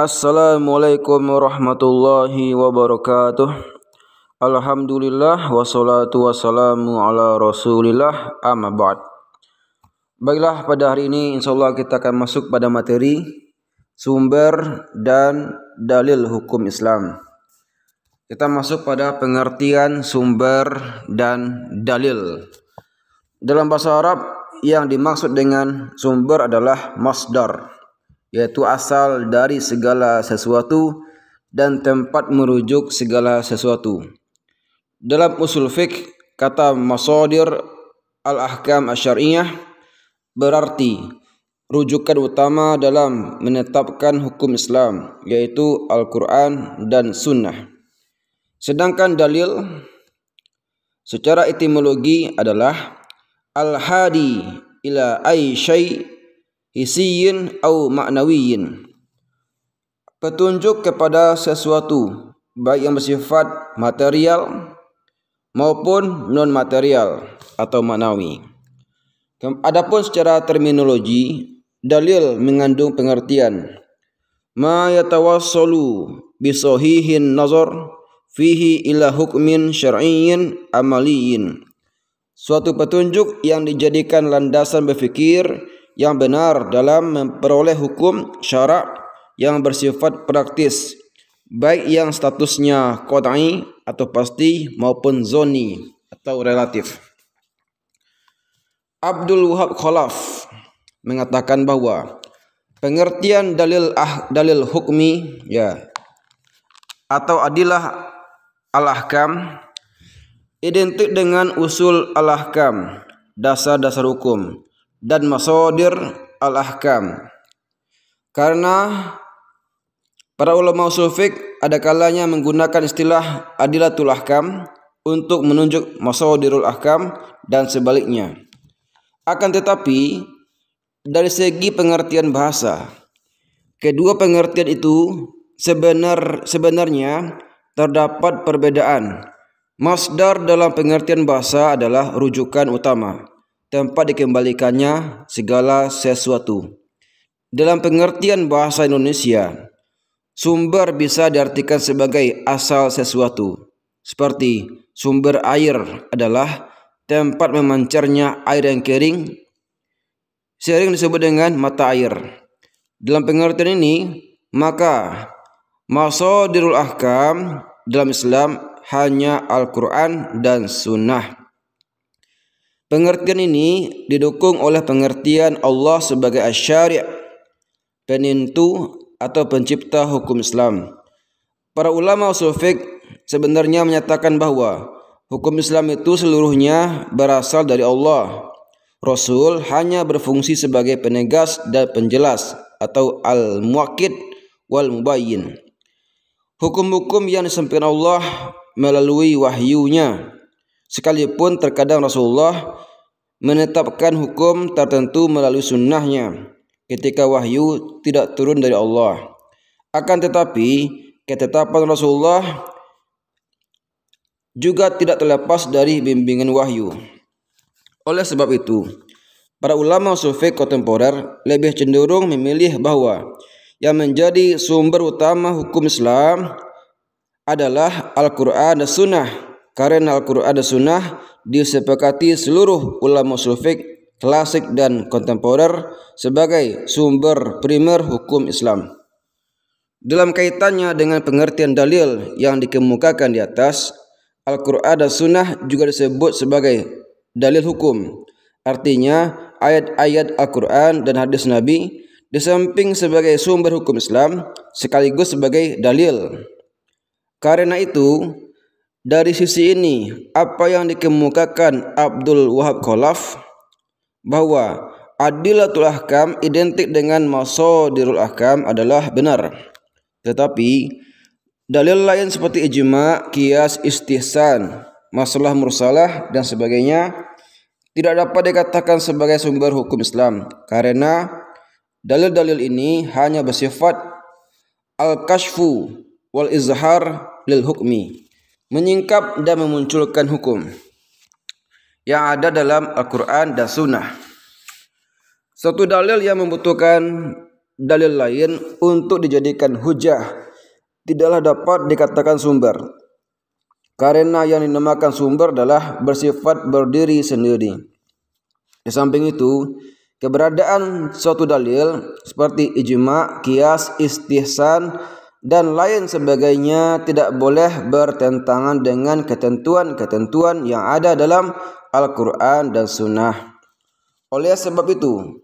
Assalamualaikum warahmatullahi wabarakatuh Alhamdulillah wassalatu wassalamu ala rasulillah amma ba'd Baiklah pada hari ini insyaallah kita akan masuk pada materi sumber dan dalil hukum Islam Kita masuk pada pengertian sumber dan dalil Dalam bahasa Arab yang dimaksud dengan sumber adalah masdar yaitu asal dari segala sesuatu dan tempat merujuk segala sesuatu. Dalam usul fiqh, kata masadir al-ahkam asyariyah berarti rujukan utama dalam menetapkan hukum Islam yaitu Al-Quran dan Sunnah. Sedangkan dalil secara etimologi adalah al-hadi ila ay hissiyin atau maknawiyin. Petunjuk kepada sesuatu baik yang bersifat material maupun non material atau maknawi. Adapun secara terminologi dalil mengandung pengertian ma yatawassalu bisohihin nazar fihi ila hukmin syar'iyyin amaliyin suatu petunjuk yang dijadikan landasan berfikir yang benar dalam memperoleh hukum syarak yang bersifat praktis baik yang statusnya qat'i atau pasti maupun zoni atau relatif. Abdul Wahab Khalaf mengatakan bahwa pengertian dalil ah, dalil hukmi ya atau adilah al-ahkam identik dengan usul al-ahkam, dasar-dasar hukum dan masodir al-ahkam. Karena para ulama sufik ada kalanya menggunakan istilah adilatul ahkam untuk menunjuk masodirul ahkam dan sebaliknya. Akan tetapi dari segi pengertian bahasa, kedua pengertian itu sebenar sebenarnya terdapat perbedaan. Masdar dalam pengertian bahasa adalah rujukan utama tempat dikembalikannya segala sesuatu. Dalam pengertian bahasa Indonesia, sumber bisa diartikan sebagai asal sesuatu, seperti sumber air adalah tempat memancarnya air yang kering, sering disebut dengan mata air. Dalam pengertian ini, maka masodirul ahkam dalam Islam hanya Al-Quran dan Sunnah. Pengertian ini didukung oleh pengertian Allah sebagai asyari' penentu atau pencipta hukum Islam. Para ulama sufik sebenarnya menyatakan bahwa hukum Islam itu seluruhnya berasal dari Allah. Rasul hanya berfungsi sebagai penegas dan penjelas atau al-muakid wal mubayyin. Hukum-hukum yang disampaikan Allah melalui wahyunya Sekalipun terkadang Rasulullah menetapkan hukum tertentu melalui sunnahnya ketika wahyu tidak turun dari Allah. Akan tetapi ketetapan Rasulullah juga tidak terlepas dari bimbingan wahyu. Oleh sebab itu, para ulama sufi kontemporer lebih cenderung memilih bahwa yang menjadi sumber utama hukum Islam adalah Al-Quran dan Sunnah karena Al-Quran dan Sunnah disepakati seluruh ulama sulfik klasik dan kontemporer sebagai sumber primer hukum Islam. Dalam kaitannya dengan pengertian dalil yang dikemukakan di atas, Al-Quran dan Sunnah juga disebut sebagai dalil hukum. Artinya, ayat-ayat Al-Quran dan hadis Nabi disamping sebagai sumber hukum Islam sekaligus sebagai dalil. Karena itu, dari sisi ini, apa yang dikemukakan Abdul Wahab Kholaf bahwa adilatul ahkam identik dengan masodirul ahkam adalah benar. Tetapi dalil lain seperti ijma, kias, istihsan, masalah mursalah dan sebagainya tidak dapat dikatakan sebagai sumber hukum Islam karena dalil-dalil ini hanya bersifat al-kashfu wal izhar lil hukmi menyingkap dan memunculkan hukum yang ada dalam Al-Quran dan Sunnah. Suatu dalil yang membutuhkan dalil lain untuk dijadikan hujah tidaklah dapat dikatakan sumber. Karena yang dinamakan sumber adalah bersifat berdiri sendiri. Di samping itu, keberadaan suatu dalil seperti ijma, kias, istihsan, dan lain sebagainya tidak boleh bertentangan dengan ketentuan-ketentuan yang ada dalam Al-Quran dan Sunnah. Oleh sebab itu,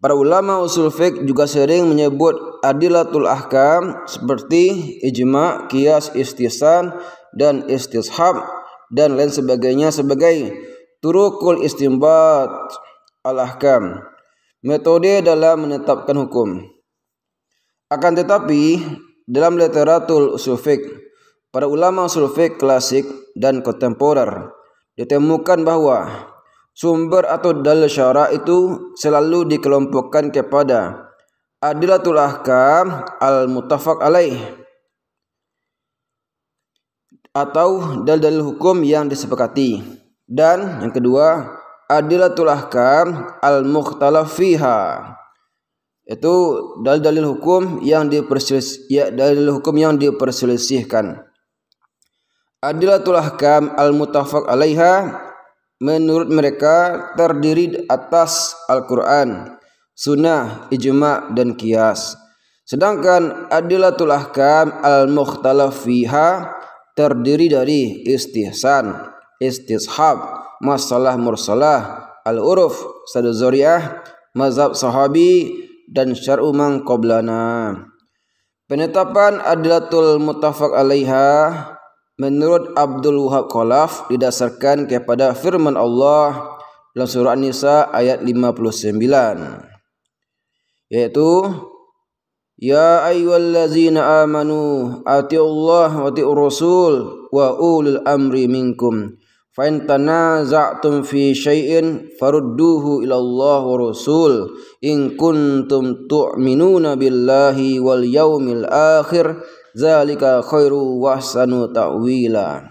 para ulama usul fiqh juga sering menyebut adilatul ahkam seperti ijma, kias, istisan, dan istishab dan lain sebagainya sebagai turukul istimbat al-ahkam, metode dalam menetapkan hukum. Akan tetapi, dalam literatur usul fiqh, para ulama usul fiqh klasik dan kontemporer ditemukan bahwa sumber atau dalil syara itu selalu dikelompokkan kepada adilatul ahkam al mutafak alaih atau dalil-dalil hukum yang disepakati dan yang kedua adilatul ahkam al-mukhtalaf itu dalil-dalil hukum yang diperselis ya dalil hukum yang diperselisihkan. Adilatul ahkam al-muttafaq alaiha menurut mereka terdiri atas Al-Qur'an, sunnah, ijma dan kias. Sedangkan adilatul ahkam al-mukhtalaf fiha terdiri dari istihsan, istishab, masalah mursalah, al-uruf, sadu mazhab sahabi, dan syar'u man qablana. Penetapan Adlatul Muttafaq alaiha menurut Abdul Wahab Khalaf didasarkan kepada firman Allah dalam surah An-Nisa ayat 59 yaitu Ya ayyuhallazina amanu atiullaha wa atiur rasul wa ulil amri minkum Fain in tanaza'tum fi syai'in farudduhu ila Allah wa rasul in kuntum tu'minuna billahi wal yaumil akhir zalika khairu wa ahsanu ta'wila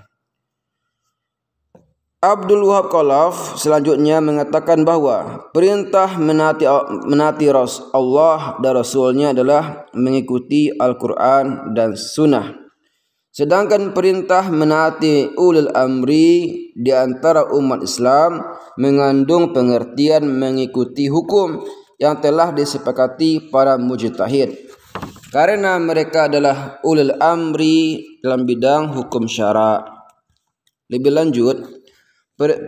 Abdul Wahab Qalaf selanjutnya mengatakan bahwa perintah menati menati Allah dan Rasulnya adalah mengikuti Al-Quran dan Sunnah. Sedangkan perintah menaati ulil amri di antara umat Islam mengandung pengertian mengikuti hukum yang telah disepakati para mujtahid. Karena mereka adalah ulil amri dalam bidang hukum syara. Lebih lanjut,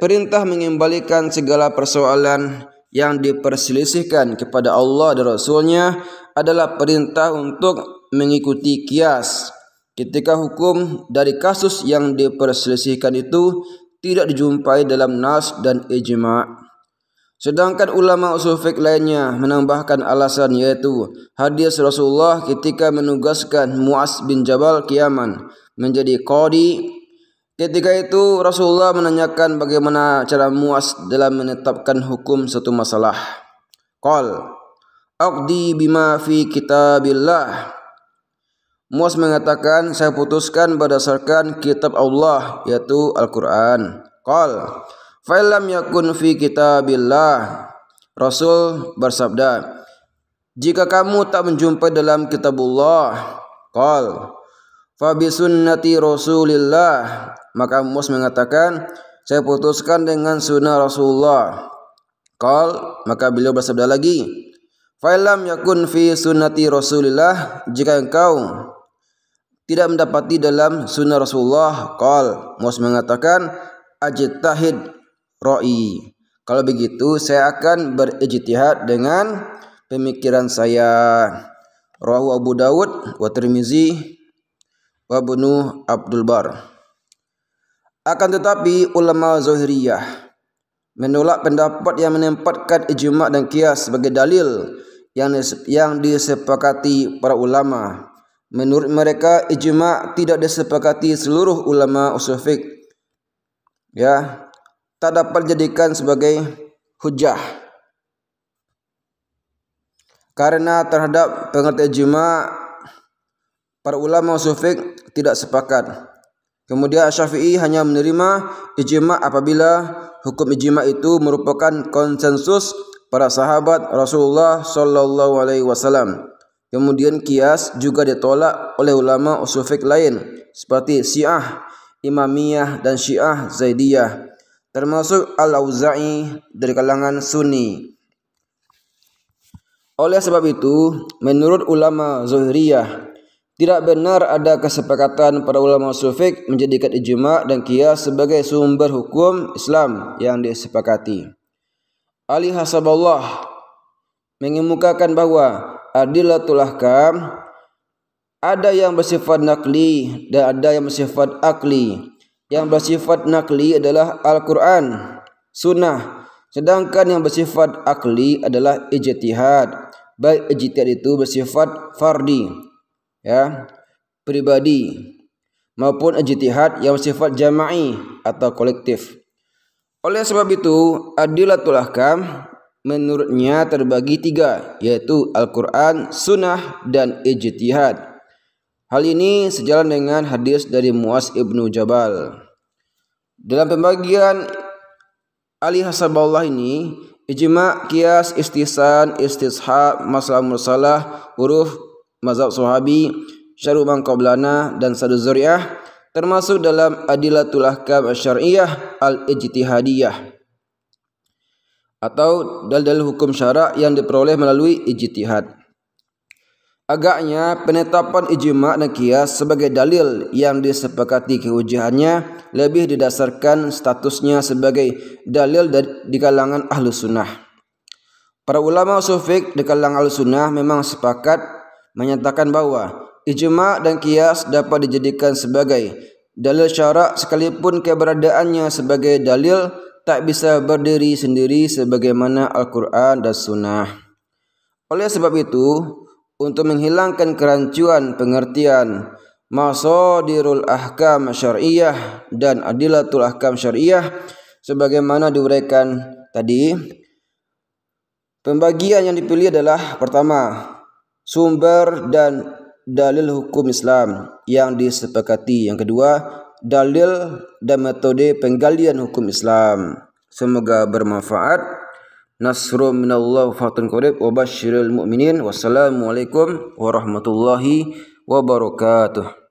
perintah mengembalikan segala persoalan yang diperselisihkan kepada Allah dan Rasulnya adalah perintah untuk mengikuti kias ketika hukum dari kasus yang diperselisihkan itu tidak dijumpai dalam nas dan ijma'. Sedangkan ulama usul fiqh lainnya menambahkan alasan yaitu hadis Rasulullah ketika menugaskan Muas bin Jabal Kiaman menjadi qadi. Ketika itu Rasulullah menanyakan bagaimana cara Muas dalam menetapkan hukum satu masalah. Qal aqdi bima fi kitabillah Muas mengatakan saya putuskan berdasarkan kitab Allah yaitu Al-Qur'an. Qal fa'ilam yakun fi kitabillah. Rasul bersabda, jika kamu tak menjumpai dalam kitabullah, qal fa bi Rasulillah. Maka Muas mengatakan saya putuskan dengan sunnah Rasulullah. Qal maka beliau bersabda lagi, fa'ilam yakun fi sunnati Rasulillah. Jika engkau tidak mendapati dalam sunnah Rasulullah qol must mengatakan ajtahid ra'i kalau begitu saya akan berijtihad dengan pemikiran saya rawu Abu Dawud wa Tirmizi wa Ibnu Abdul Bar akan tetapi ulama Zuhriyah menolak pendapat yang menempatkan ijma dan kias sebagai dalil yang yang disepakati para ulama Menurut mereka ijma tidak disepakati seluruh ulama usul fiqh. Ya, tak dapat dijadikan sebagai hujah. Karena terhadap pengertian ijma para ulama usul fiqh tidak sepakat. Kemudian Syafi'i hanya menerima ijma apabila hukum ijma itu merupakan konsensus para sahabat Rasulullah sallallahu alaihi wasallam. Kemudian kias juga ditolak oleh ulama usul fiqh lain seperti Syiah, Imamiyah dan Syiah Zaidiyah termasuk Al-Auza'i dari kalangan Sunni. Oleh sebab itu, menurut ulama Zuhriyah, tidak benar ada kesepakatan para ulama usul menjadikan ijma dan kias sebagai sumber hukum Islam yang disepakati. Ali Hasaballah mengemukakan bahwa adillatul ahkam ada yang bersifat nakli dan ada yang bersifat akli. Yang bersifat nakli adalah Al-Qur'an, sunnah. Sedangkan yang bersifat akli adalah ijtihad. Baik ijtihad itu bersifat fardi, ya, pribadi maupun ijtihad yang bersifat jama'i atau kolektif. Oleh sebab itu, adilatul ahkam menurutnya terbagi tiga, yaitu Al-Quran, Sunnah, dan Ijtihad. Hal ini sejalan dengan hadis dari Muas ibnu Jabal. Dalam pembagian Ali Hasaballah ini, ijma, kias, istisan, istishab, masalah mursalah, huruf, mazhab sahabi, syaruman qablana, dan sadu zuriah, termasuk dalam adilatul ahkam syariah al-ijtihadiyah atau dalil-dalil hukum syarak yang diperoleh melalui ijtihad. Agaknya penetapan ijma dan kias sebagai dalil yang disepakati kehujahannya lebih didasarkan statusnya sebagai dalil di kalangan ahlu sunnah. Para ulama sufik di kalangan ahlu sunnah memang sepakat menyatakan bahwa ijma dan kias dapat dijadikan sebagai dalil syarak sekalipun keberadaannya sebagai dalil tak bisa berdiri sendiri sebagaimana Al-Quran dan Sunnah. Oleh sebab itu, untuk menghilangkan kerancuan pengertian masadirul ahkam syariah dan adilatul ahkam syariah sebagaimana diuraikan tadi pembagian yang dipilih adalah pertama sumber dan dalil hukum Islam yang disepakati yang kedua dalil dan metode penggalian hukum Islam. Semoga bermanfaat. Nasru minallahu fatun qurib wa basyiril mu'minin. Wassalamualaikum warahmatullahi wabarakatuh.